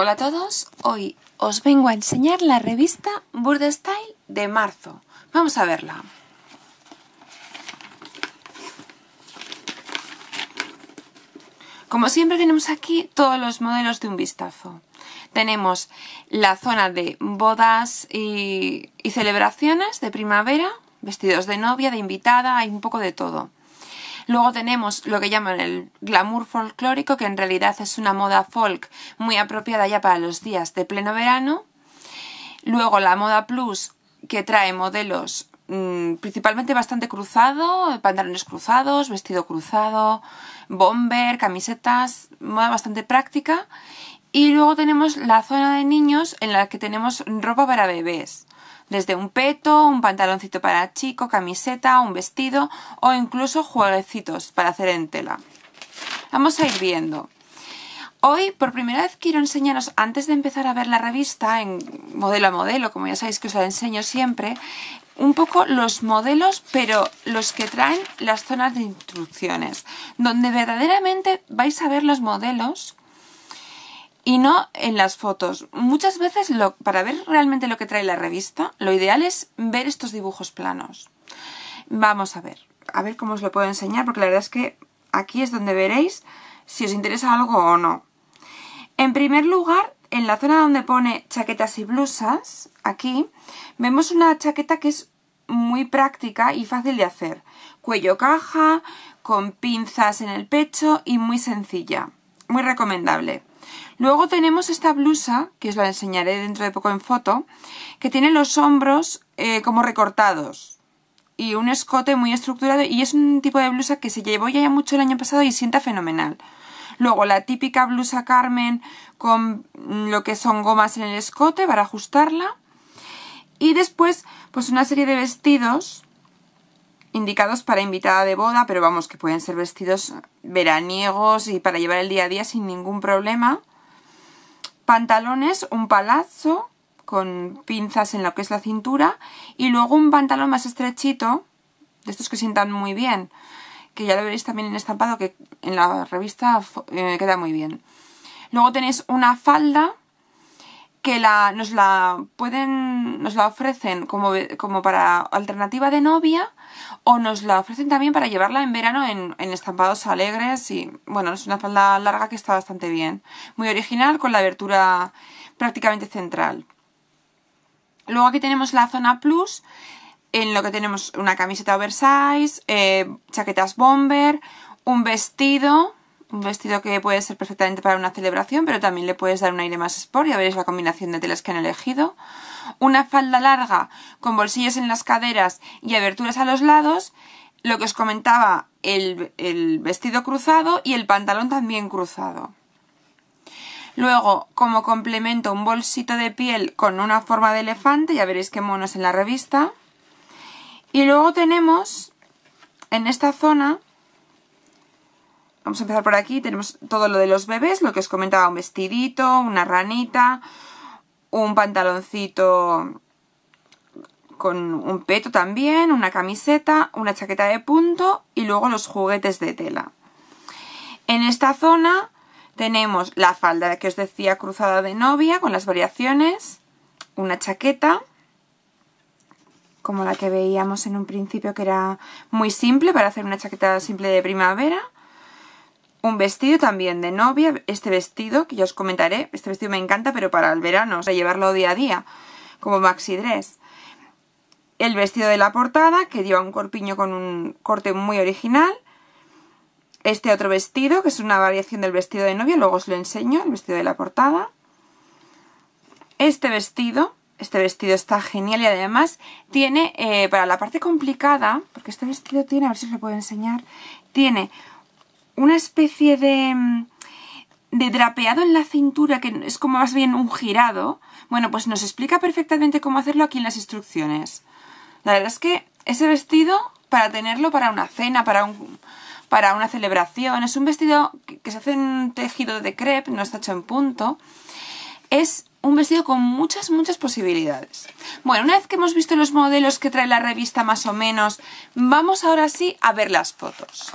Hola a todos, hoy os vengo a enseñar la revista Burda Style de marzo. Vamos a verla. Como siempre tenemos aquí todos los modelos de un vistazo. Tenemos la zona de bodas y, y celebraciones de primavera, vestidos de novia, de invitada, hay un poco de todo. Luego tenemos lo que llaman el glamour folclórico, que en realidad es una moda folk muy apropiada ya para los días de pleno verano. Luego la moda plus, que trae modelos mm, principalmente bastante cruzado, pantalones cruzados, vestido cruzado, bomber, camisetas, moda bastante práctica. Y luego tenemos la zona de niños en la que tenemos ropa para bebés desde un peto, un pantaloncito para chico, camiseta, un vestido o incluso jueguecitos para hacer en tela. Vamos a ir viendo. Hoy, por primera vez, quiero enseñaros, antes de empezar a ver la revista, en modelo a modelo, como ya sabéis que os la enseño siempre, un poco los modelos, pero los que traen las zonas de instrucciones, donde verdaderamente vais a ver los modelos y no en las fotos. Muchas veces lo, para ver realmente lo que trae la revista, lo ideal es ver estos dibujos planos. Vamos a ver, a ver cómo os lo puedo enseñar, porque la verdad es que aquí es donde veréis si os interesa algo o no. En primer lugar, en la zona donde pone chaquetas y blusas, aquí, vemos una chaqueta que es muy práctica y fácil de hacer. Cuello caja, con pinzas en el pecho y muy sencilla. Muy recomendable. Luego tenemos esta blusa, que os la enseñaré dentro de poco en foto, que tiene los hombros eh, como recortados y un escote muy estructurado y es un tipo de blusa que se llevó ya mucho el año pasado y sienta fenomenal. Luego la típica blusa Carmen con mm, lo que son gomas en el escote para ajustarla. Y después pues una serie de vestidos indicados para invitada de boda, pero vamos, que pueden ser vestidos veraniegos y para llevar el día a día sin ningún problema. Pantalones, un palazzo con pinzas en lo que es la cintura y luego un pantalón más estrechito, de estos que sientan muy bien, que ya lo veréis también en estampado que en la revista eh, queda muy bien. Luego tenéis una falda que nos la pueden, nos la ofrecen como, para alternativa de novia o nos la ofrecen también para llevarla en verano en, estampados alegres y bueno, es una falda larga que está bastante bien, muy original con la abertura prácticamente central. Luego aquí tenemos la zona plus, en lo que tenemos una camiseta oversize, eh, chaquetas bomber, un vestido un vestido que puede ser perfectamente para una celebración, pero también le puedes dar un aire más sport, ya veréis la combinación de telas que han elegido. Una falda larga con bolsillos en las caderas y aberturas a los lados. Lo que os comentaba, el, vestido cruzado y el pantalón también cruzado. Luego, como complemento, un bolsito de piel con una forma de elefante, ya veréis qué monos en la revista. Y luego tenemos en esta zona Vamos a empezar por aquí, tenemos todo lo de los bebés, lo que os comentaba, un vestidito, una ranita, un pantaloncito con un peto también, una camiseta, una chaqueta de punto y luego los juguetes de tela. En esta zona tenemos la falda que os decía cruzada de novia con las variaciones, una chaqueta como la que veíamos en un principio que era muy simple para hacer una chaqueta simple de primavera un vestido también de novia, este vestido que ya os comentaré, este vestido me encanta pero para el verano, o sea, llevarlo día a día, como maxi dress. El vestido de la portada, que lleva un corpiño con un corte muy original. Este otro vestido, que es una variación del vestido de novia, luego os lo enseño, el vestido de la portada. Este vestido, este vestido está genial y además tiene, eh, para la parte complicada, porque este vestido tiene, a ver si os lo puedo enseñar, tiene una especie de, de drapeado en la cintura, que es como más bien un girado. Bueno, pues nos explica perfectamente cómo hacerlo aquí en las instrucciones. La verdad es que ese vestido, para tenerlo para una cena, para un para una celebración, es un vestido que se hace en tejido de crepe, no está hecho en punto, es un vestido con muchas, muchas posibilidades. Bueno, una vez que hemos visto los modelos que trae la revista más o menos, vamos ahora sí a ver las fotos.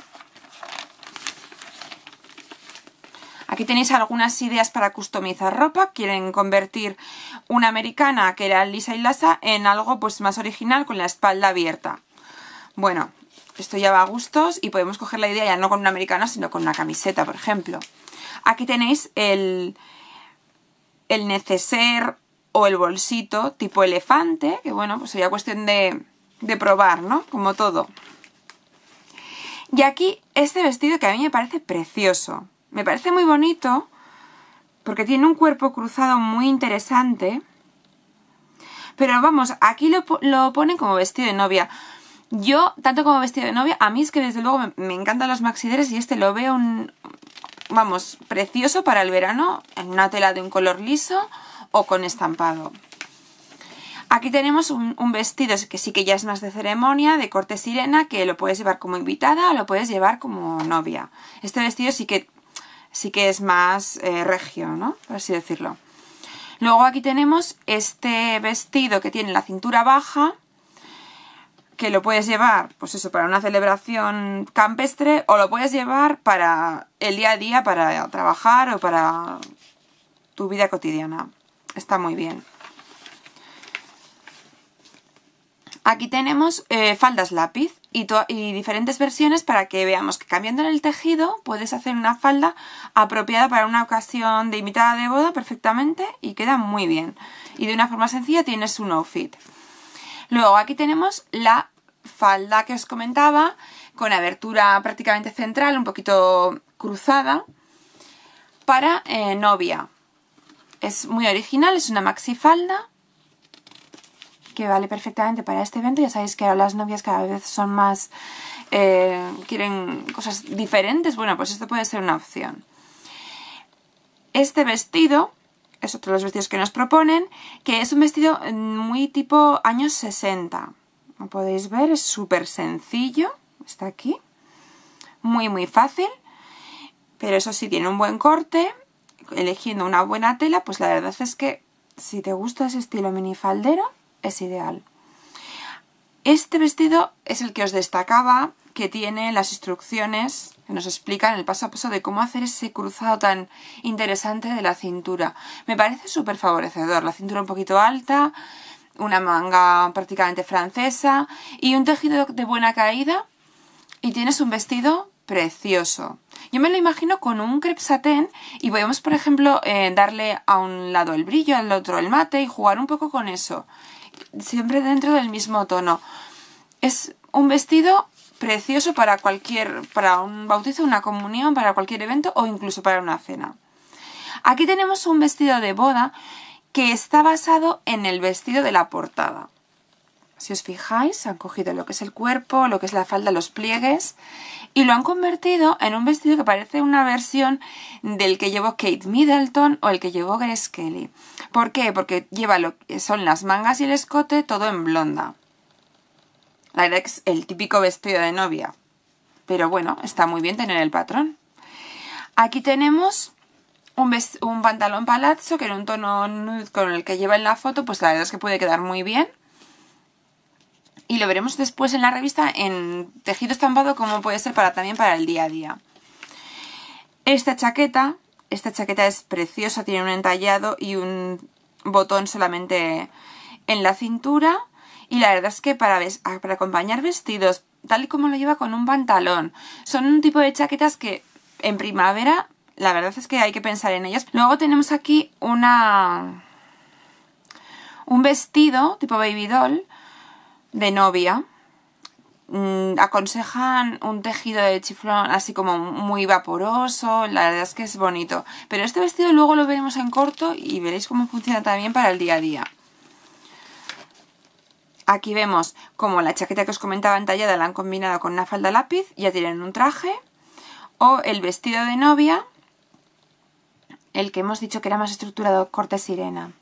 Aquí tenéis algunas ideas para customizar ropa. Quieren convertir una americana que era lisa y lasa en algo pues más original con la espalda abierta. Bueno, esto ya va a gustos y podemos coger la idea ya no con una americana sino con una camiseta, por ejemplo. Aquí tenéis el, el neceser o el bolsito tipo elefante, que bueno, pues sería cuestión de, de probar, ¿no? Como todo. Y aquí este vestido que a mí me parece precioso. Me parece muy bonito porque tiene un cuerpo cruzado muy interesante. Pero vamos, aquí lo, ponen como vestido de novia. Yo, tanto como vestido de novia, a mí es que desde luego me, encantan los maxideres y este lo veo un, vamos, precioso para el verano en una tela de un color liso o con estampado. Aquí tenemos un, vestido que sí que ya es más de ceremonia, de corte sirena, que lo puedes llevar como invitada o lo puedes llevar como novia. Este vestido sí que sí que es más eh, regio, ¿no? Por así decirlo. Luego aquí tenemos este vestido que tiene la cintura baja, que lo puedes llevar, pues eso, para una celebración campestre, o lo puedes llevar para el día a día, para trabajar o para tu vida cotidiana. Está muy bien. Aquí tenemos eh, faldas lápiz y, diferentes versiones para que veamos que cambiando el tejido puedes hacer una falda apropiada para una ocasión de invitada de boda perfectamente y queda muy bien. Y de una forma sencilla tienes un outfit. Luego aquí tenemos la falda que os comentaba con abertura prácticamente central, un poquito cruzada, para eh, novia. Es muy original, es una maxi falda que vale perfectamente para este evento. Ya sabéis que ahora las novias cada vez son más... Eh, quieren cosas diferentes. Bueno, pues esto puede ser una opción. Este vestido es otro de los vestidos que nos proponen, que es un vestido muy tipo años 60. Como podéis ver, es súper sencillo. Está aquí. Muy, muy fácil. Pero eso sí, tiene un buen corte. Eligiendo una buena tela, pues la verdad es que si te gusta ese estilo minifaldero, es ideal. Este vestido es el que os destacaba, que tiene las instrucciones que nos explican el paso a paso de cómo hacer ese cruzado tan interesante de la cintura. Me parece súper favorecedor, la cintura un poquito alta, una manga prácticamente francesa y un tejido de buena caída y tienes un vestido precioso. Yo me lo imagino con un crepe satén y podemos, por ejemplo, eh, darle a un lado el brillo, al otro el mate y jugar un poco con eso siempre dentro del mismo tono. Es un vestido precioso para cualquier, para un bautizo, una comunión, para cualquier evento o incluso para una cena. Aquí tenemos un vestido de boda que está basado en el vestido de la portada. Si os fijáis, han cogido lo que es el cuerpo, lo que es la falda, los pliegues y lo han convertido en un vestido que parece una versión del que llevó Kate Middleton o el que llevó Grace Kelly. ¿Por qué? Porque lleva lo que son las mangas y el escote todo en blonda. La verdad es el típico vestido de novia. Pero bueno, está muy bien tener el patrón. Aquí tenemos un, un pantalón palazzo que en un tono nude con el que lleva en la foto, pues la verdad es que puede quedar muy bien y lo veremos después en la revista en tejido estampado como puede ser para también para el día a día. Esta chaqueta, esta chaqueta es preciosa, tiene un entallado y un botón solamente en la cintura y la verdad es que para, ah, para acompañar vestidos, tal y como lo lleva con un pantalón, son un tipo de chaquetas que en primavera la verdad es que hay que pensar en ellas. Luego tenemos aquí una un vestido tipo baby doll de novia mm, aconsejan un tejido de chiflón así como muy vaporoso, la verdad es que es bonito. Pero este vestido luego lo veremos en corto y veréis cómo funciona también para el día a día. Aquí vemos como la chaqueta que os comentaba entallada la han combinado con una falda lápiz, ya tienen un traje. O el vestido de novia, el que hemos dicho que era más estructurado, corte sirena.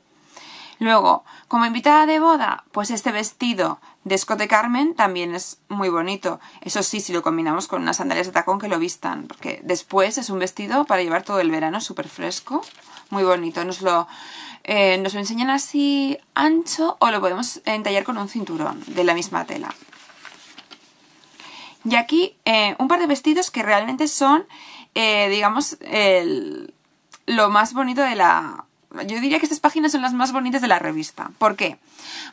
Luego, como invitada de boda, pues este vestido de escote Carmen también es muy bonito. Eso sí, si lo combinamos con unas sandalias de tacón que lo vistan, porque después es un vestido para llevar todo el verano súper fresco, muy bonito. Nos lo, eh, nos enseñan así ancho o lo podemos entallar con un cinturón de la misma tela. Y aquí eh, un par de vestidos que realmente son, eh, digamos, lo más bonito de la, yo diría que estas páginas son las más bonitas de la revista. ¿Por qué?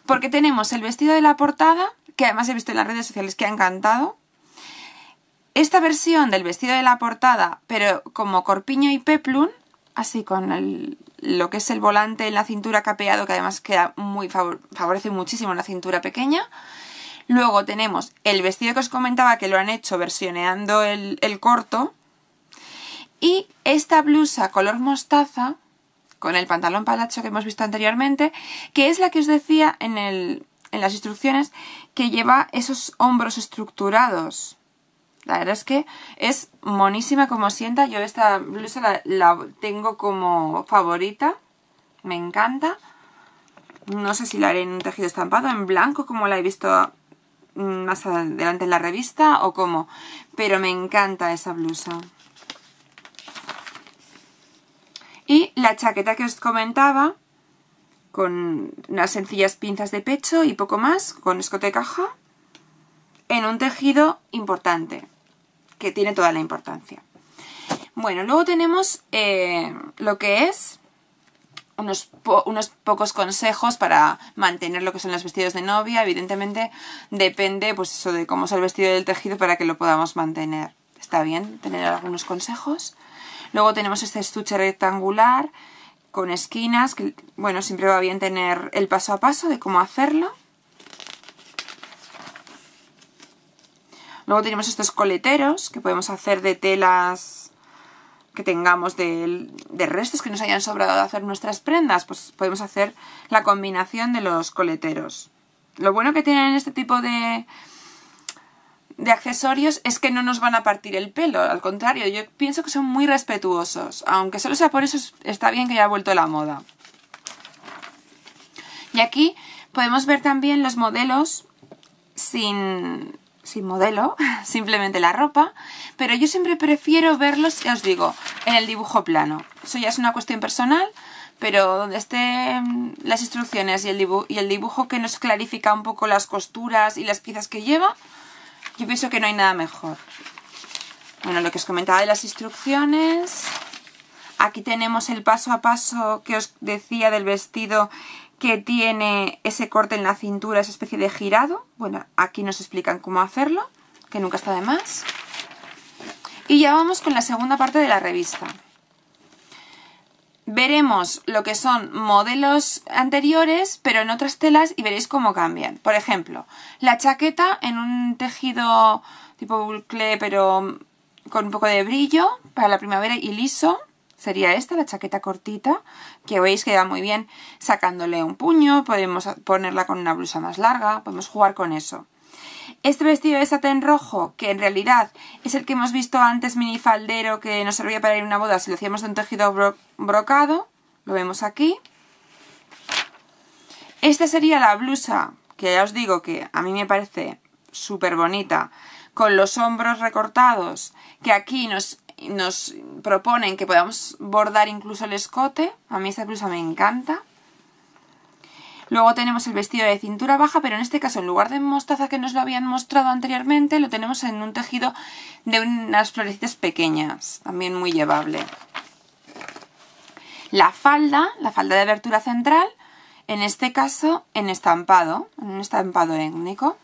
Porque tenemos el vestido de la portada, que además he visto en las redes sociales que ha encantado. Esta versión del vestido de la portada, pero como corpiño y peplum, así con lo que es el volante en la cintura capeado, que además queda muy favorece muchísimo la cintura pequeña. Luego tenemos el vestido que os comentaba que lo han hecho versioneando el corto. Y esta blusa color mostaza, con el pantalón palacho que hemos visto anteriormente, que es la que os decía en, las instrucciones que lleva esos hombros estructurados. La verdad es que es monísima como sienta. Yo esta blusa la, tengo como favorita. Me encanta. No sé si la haré en un tejido estampado, en blanco, como la he visto mm, más adelante en la revista o cómo Pero me encanta esa blusa. Y la chaqueta que os comentaba, con unas sencillas pinzas de pecho y poco más, con escote caja, en un tejido importante, que tiene toda la importancia. Bueno, luego tenemos eh, lo que es unos, pocos consejos para mantener lo que son los vestidos de novia. Evidentemente depende pues eso de cómo es el vestido del tejido para que lo podamos mantener. Está bien tener algunos consejos. Luego tenemos este estuche rectangular con esquinas, que bueno, siempre va bien tener el paso a paso de cómo hacerlo. Luego tenemos estos coleteros que podemos hacer de telas que tengamos de, restos que nos hayan sobrado de hacer nuestras prendas, pues podemos hacer la combinación de los coleteros. Lo bueno que tienen este tipo de, de accesorios es que no nos van a partir el pelo, al contrario, yo pienso que son muy respetuosos, aunque solo sea por eso está bien que haya vuelto la moda. Y aquí podemos ver también los modelos sin, modelo, simplemente la ropa, pero yo siempre prefiero verlos, ya os digo, en el dibujo plano. Eso ya es una cuestión personal, pero donde estén las instrucciones y el, y el dibujo que nos clarifica un poco las costuras y las piezas que lleva, yo pienso que no hay nada mejor. Bueno, lo que os comentaba de las instrucciones. Aquí tenemos el paso a paso que os decía del vestido que tiene ese corte en la cintura, esa especie de girado. Bueno, aquí nos explican cómo hacerlo, que nunca está de más. Y ya vamos con la segunda parte de la revista veremos lo que son modelos anteriores, pero en otras telas y veréis cómo cambian. Por ejemplo, la chaqueta en un tejido tipo bucle, pero con un poco de brillo para la primavera y liso. Sería esta, la chaqueta cortita, que veis que queda muy bien sacándole un puño, podemos ponerla con una blusa más larga, podemos jugar con eso. Este vestido de satén rojo, que en realidad es el que hemos visto antes mini faldero que nos servía para ir a una boda si lo hacíamos de un tejido brocado, lo vemos aquí. Esta sería la blusa, que ya os digo que a mí me parece súper bonita, con los hombros recortados, que aquí nos, nos proponen que podamos bordar incluso el escote. A mí esta blusa me encanta. Luego tenemos el vestido de cintura baja, pero en este caso en lugar de mostaza que nos lo habían mostrado anteriormente, lo tenemos en un tejido de unas florecitas pequeñas, también muy llevable. La falda, la falda de abertura central, en este caso en estampado, en un estampado étnico.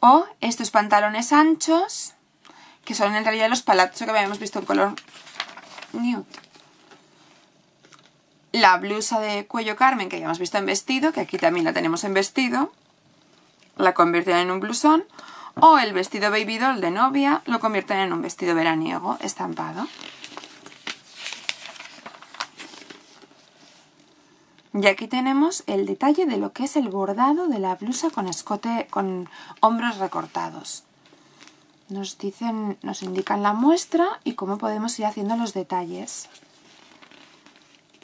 O estos pantalones anchos, que son en realidad los palazos que habíamos visto en color nude la blusa de cuello Carmen que ya hemos visto en vestido, que aquí también la tenemos en vestido, la convierten en un blusón, o el vestido baby doll de novia lo convierten en un vestido veraniego estampado. Y aquí tenemos el detalle de lo que es el bordado de la blusa con escote con hombros recortados. Nos dicen, nos indican la muestra y cómo podemos ir haciendo los detalles.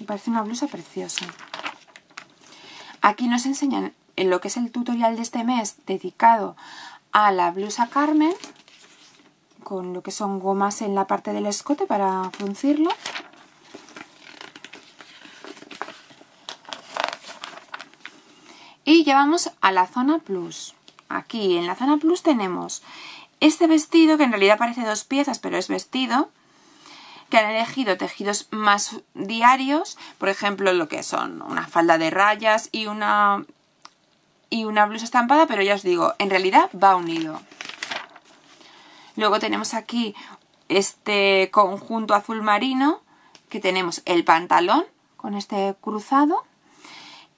Y parece una blusa preciosa. Aquí nos enseñan en lo que es el tutorial de este mes dedicado a la blusa Carmen, con lo que son gomas en la parte del escote para fruncirlo. Y llevamos a la zona plus. Aquí en la zona plus tenemos este vestido, que en realidad parece dos piezas, pero es vestido, que han elegido tejidos más diarios, por ejemplo lo que son una falda de rayas y una, y una blusa estampada, pero ya os digo, en realidad va unido. Luego tenemos aquí este conjunto azul marino, que tenemos el pantalón con este cruzado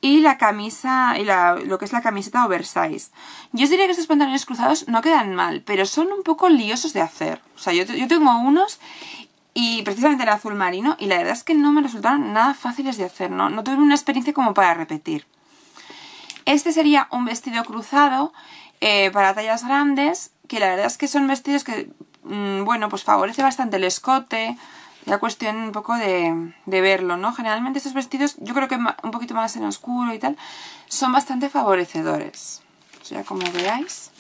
y la camisa y lo que es la camiseta oversize. Yo os diría que estos pantalones cruzados no quedan mal, pero son un poco liosos de hacer. O sea, yo tengo unos y precisamente el azul marino y la verdad es que no me resultaron nada fáciles de hacer, no, no tuve una experiencia como para repetir. Este sería un vestido cruzado eh, para tallas grandes, que la verdad es que son vestidos que, mm, bueno, pues favorece bastante el escote, la cuestión un poco de, de, verlo, ¿no? Generalmente estos vestidos, yo creo que un poquito más en oscuro y tal, son bastante favorecedores. O sea, como veáis.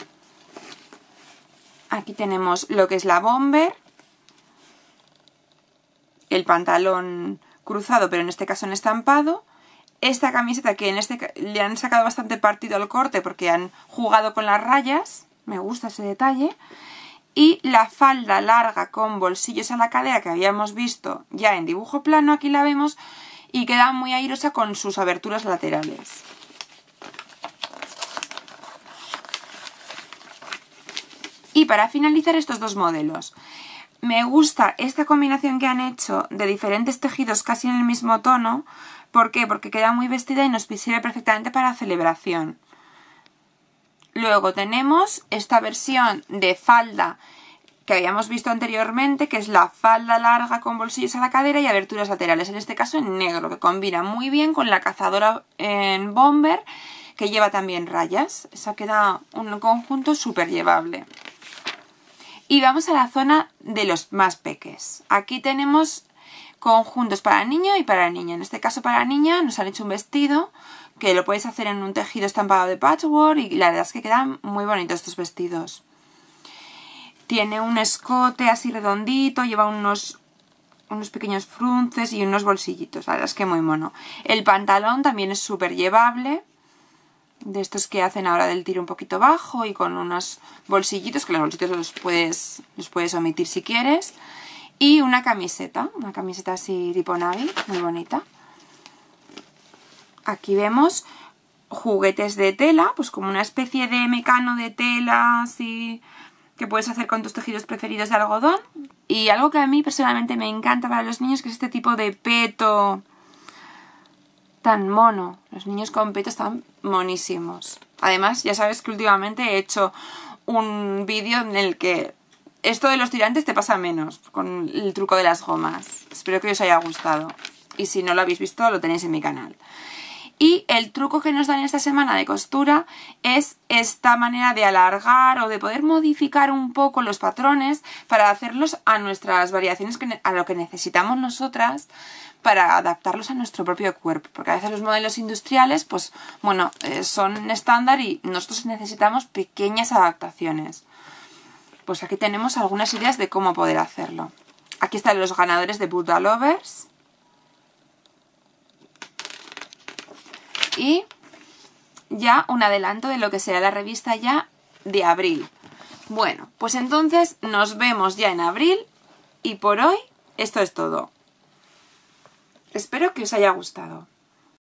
Aquí tenemos lo que es la bomber, el pantalón cruzado, pero en este caso en estampado. Esta camiseta que en este le han sacado bastante partido al corte porque han jugado con las rayas, me gusta ese detalle. Y la falda larga con bolsillos a la cadera que habíamos visto ya en dibujo plano, aquí la vemos, y queda muy airosa con sus aberturas laterales. Y para finalizar estos dos modelos, me gusta esta combinación que han hecho de diferentes tejidos casi en el mismo tono. ¿Por qué? Porque queda muy vestida y nos sirve perfectamente para celebración. Luego tenemos esta versión de falda que habíamos visto anteriormente, que es la falda larga con bolsillos a la cadera y aberturas laterales, en este caso en negro, que combina muy bien con la cazadora en bomber, que lleva también rayas. esa queda un conjunto súper llevable. Y vamos a la zona de los más peques. Aquí tenemos conjuntos para niño y para niña. En este caso para niña nos han hecho un vestido que lo podéis hacer en un tejido estampado de patchwork y la verdad es que quedan muy bonitos estos vestidos. Tiene un escote así redondito, lleva unos, unos pequeños frunces y unos bolsillitos. La verdad es que muy mono. El pantalón también es súper llevable de estos que hacen ahora del tiro un poquito bajo y con unos bolsillitos, que los bolsillitos los puedes, los puedes omitir si quieres. Y una camiseta, una camiseta así tipo Navi, muy bonita. Aquí vemos juguetes de tela, pues como una especie de mecano de tela, así que puedes hacer con tus tejidos preferidos de algodón. Y algo que a mí personalmente me encanta para los niños, que es este tipo de peto tan mono. Los niños con peto están monísimos. Además, ya sabes que últimamente he hecho un vídeo en el que esto de los tirantes te pasa menos con el truco de las gomas. Espero que os haya gustado. Y si no lo habéis visto, lo tenéis en mi canal. Y el truco que nos dan esta semana de costura es esta manera de alargar o de poder modificar un poco los patrones para hacerlos a nuestras variaciones, a lo que necesitamos nosotras para adaptarlos a nuestro propio cuerpo, porque a veces los modelos industriales, pues bueno, eh, son estándar y nosotros necesitamos pequeñas adaptaciones. Pues aquí tenemos algunas ideas de cómo poder hacerlo. Aquí están los ganadores de Buddha Lovers. y ya un adelanto de lo que será la revista ya de abril. Bueno, pues entonces nos vemos ya en abril y por hoy esto es todo. Espero que os haya gustado.